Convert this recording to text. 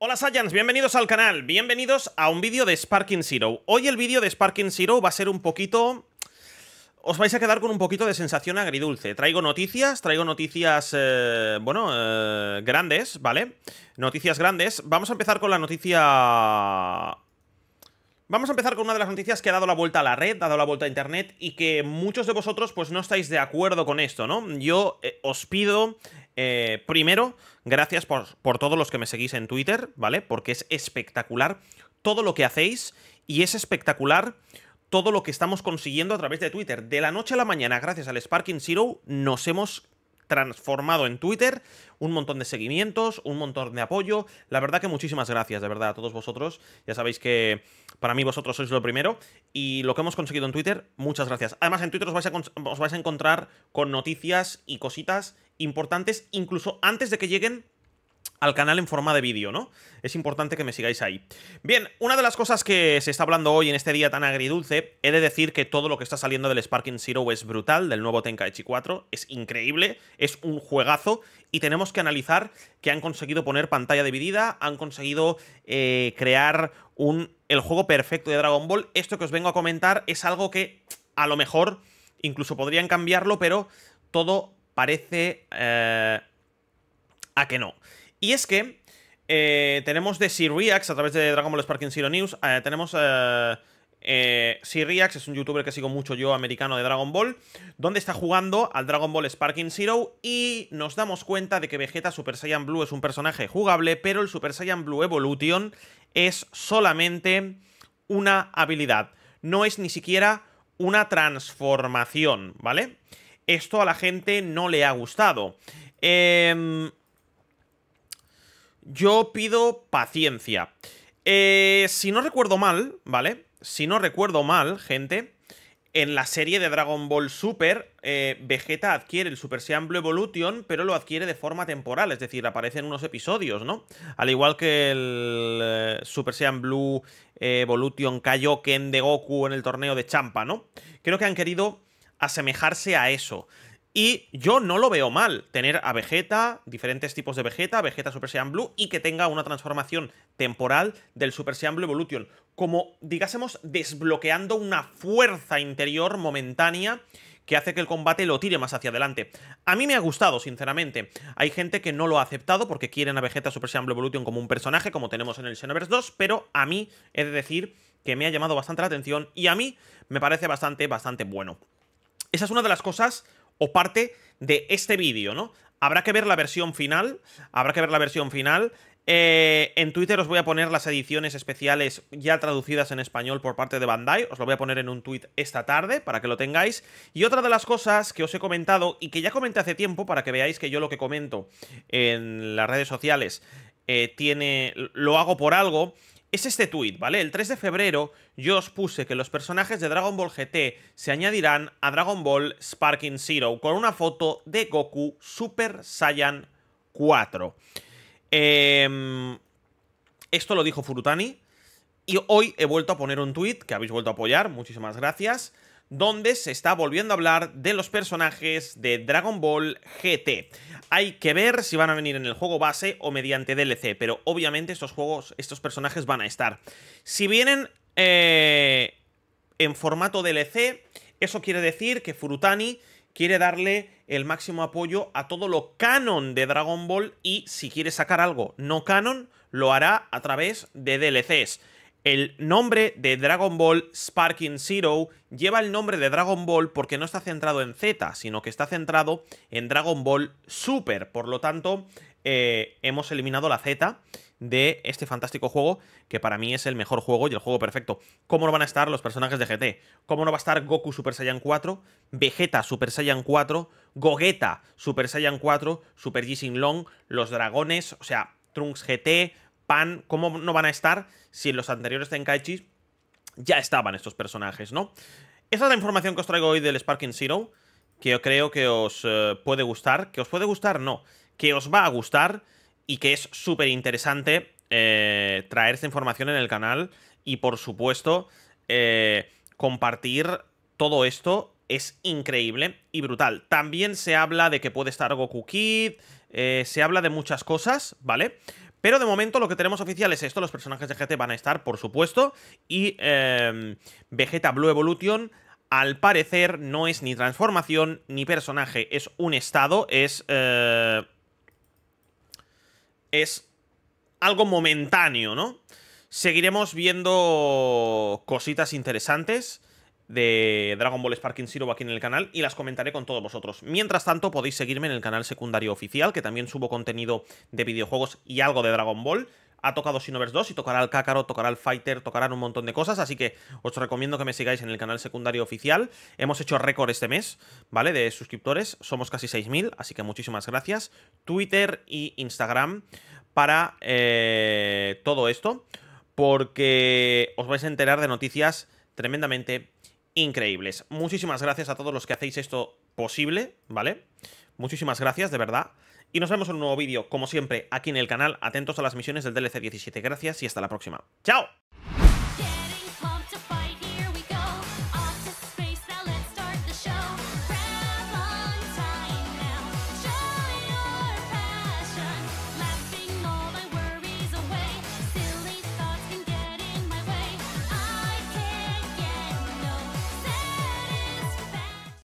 Hola Saiyans, bienvenidos al canal, bienvenidos a un vídeo de Sparking Zero. Hoy el vídeo de Sparking Zero va a ser un poquito... Os vais a quedar con un poquito de sensación agridulce. Traigo noticias, traigo noticias, eh, bueno, eh, grandes, ¿vale? Noticias grandes. Vamos a empezar con la noticia... Vamos a empezar con una de las noticias que ha dado la vuelta a la red, ha dado la vuelta a internet y que muchos de vosotros pues no estáis de acuerdo con esto, ¿no? Yo eh, os pido eh, primero, gracias por, por todos los que me seguís en Twitter, ¿vale? Porque es espectacular todo lo que hacéis y es espectacular todo lo que estamos consiguiendo a través de Twitter. De la noche a la mañana, gracias al Sparking Zero, nos hemos transformado en Twitter, un montón de seguimientos, un montón de apoyo. La verdad que muchísimas gracias, de verdad, a todos vosotros. Ya sabéis que para mí vosotros sois lo primero. Y lo que hemos conseguido en Twitter, muchas gracias. Además, en Twitter os vais a, encontrar con noticias y cositas importantes, incluso antes de que lleguen al canal en forma de vídeo, ¿no? Es importante que me sigáis ahí. Bien, una de las cosas que se está hablando hoy en este día tan agridulce, he de decir que todo lo que está saliendo del Sparking Zero es brutal, del nuevo Tenkaichi 4, es increíble, es un juegazo, y tenemos que analizar que han conseguido poner pantalla dividida, han conseguido eh, crear un, el juego perfecto de Dragon Ball. Esto que os vengo a comentar es algo que a lo mejor incluso podrían cambiarlo, pero todo parece eh, a que no. Y es que eh, tenemos de sirriax a través de Dragon Ball Sparking Zero News, eh, tenemos... Eh, eh es un youtuber que sigo mucho yo, americano de Dragon Ball, donde está jugando al Dragon Ball Sparking Zero y nos damos cuenta de que Vegeta Super Saiyan Blue es un personaje jugable, pero el Super Saiyan Blue Evolution es solamente una habilidad, no es ni siquiera una transformación, ¿vale? Esto a la gente no le ha gustado. Eh, yo pido paciencia. Eh, si no recuerdo mal, ¿vale? Si no recuerdo mal, gente, en la serie de Dragon Ball Super, eh, Vegeta adquiere el Super Saiyan Blue Evolution, pero lo adquiere de forma temporal, es decir, aparece en unos episodios, ¿no? Al igual que el eh, Super Saiyan Blue Evolution Kaioken de Goku en el torneo de Champa, ¿no? Creo que han querido asemejarse a eso. Y yo no lo veo mal tener a Vegeta, diferentes tipos de Vegeta, Vegeta Super Saiyan Blue y que tenga una transformación temporal del Super Saiyan Blue Evolution. Como, digásemos, desbloqueando una fuerza interior momentánea que hace que el combate lo tire más hacia adelante. A mí me ha gustado, sinceramente. Hay gente que no lo ha aceptado porque quieren a Vegeta Super Saiyan Blue Evolution como un personaje, como tenemos en el Xenoverse 2, pero a mí he de decir que me ha llamado bastante la atención y a mí me parece bastante, bastante bueno. Esa es una de las cosas o parte de este vídeo, ¿no? Habrá que ver la versión final, habrá que ver la versión final. Eh, en Twitter os voy a poner las ediciones especiales ya traducidas en español por parte de Bandai. Os lo voy a poner en un tweet esta tarde para que lo tengáis. Y otra de las cosas que os he comentado y que ya comenté hace tiempo para que veáis que yo lo que comento en las redes sociales eh, tiene, lo hago por algo es este tuit, ¿vale? El 3 de febrero yo os puse que los personajes de Dragon Ball GT se añadirán a Dragon Ball Sparking Zero con una foto de Goku Super Saiyan 4. Em, esto lo dijo Furutani. Y hoy he vuelto a poner un tuit que habéis vuelto a apoyar, muchísimas gracias, donde se está volviendo a hablar de los personajes de Dragon Ball GT. Hay que ver si van a venir en el juego base o mediante DLC, pero obviamente estos juegos, estos personajes van a estar. Si vienen eh, en formato DLC, eso quiere decir que Furutani quiere darle el máximo apoyo a todo lo canon de Dragon Ball y si quiere sacar algo no canon, lo hará a través de DLCs. El nombre de Dragon Ball Sparking Zero lleva el nombre de Dragon Ball porque no está centrado en Z, sino que está centrado en Dragon Ball Super. Por lo tanto, eh, hemos eliminado la Z de este fantástico juego, que para mí es el mejor juego y el juego perfecto. ¿Cómo no van a estar los personajes de GT? ¿Cómo no va a estar Goku Super Saiyan 4, Vegeta Super Saiyan 4, Gogeta Super Saiyan 4, Super G Long, los dragones, o sea, Trunks GT, Pan, ¿cómo no van a estar si en los anteriores Tenkaichis ya estaban estos personajes, ¿no? Esa es la información que os traigo hoy del Sparking Zero, que yo creo que os eh, puede gustar, que os puede gustar, no, que os va a gustar y que es súper interesante eh, traer esta información en el canal y por supuesto eh, compartir todo esto es increíble y brutal. También se habla de que puede estar Goku Kid, se habla de muchas cosas, ¿vale? Pero de momento lo que tenemos oficial es esto, los personajes de GT van a estar, por supuesto, y eh, Vegeta Blue Evolution al parecer no es ni transformación ni personaje, es un estado, es... Eh, es algo momentáneo, ¿no? Seguiremos viendo cositas interesantes de Dragon Ball Sparking Zero aquí en el canal y las comentaré con todos vosotros. Mientras tanto, podéis seguirme en el canal secundario oficial, que también subo contenido de videojuegos y algo de Dragon Ball ha tocado Sinovers 2 y tocará el Cácaro, tocará el Fighter, tocarán un montón de cosas, así que os recomiendo que me sigáis en el canal secundario oficial. Hemos hecho récord este mes, ¿vale? De suscriptores, somos casi 6.000, así que muchísimas gracias. Twitter y Instagram para eh, todo esto, porque os vais a enterar de noticias tremendamente increíbles. Muchísimas gracias a todos los que hacéis esto posible, ¿vale? Muchísimas gracias, de verdad. Y nos vemos en un nuevo vídeo, como siempre, aquí en el canal. Atentos a las misiones del DLC 17. Gracias y hasta la próxima. ¡Chao!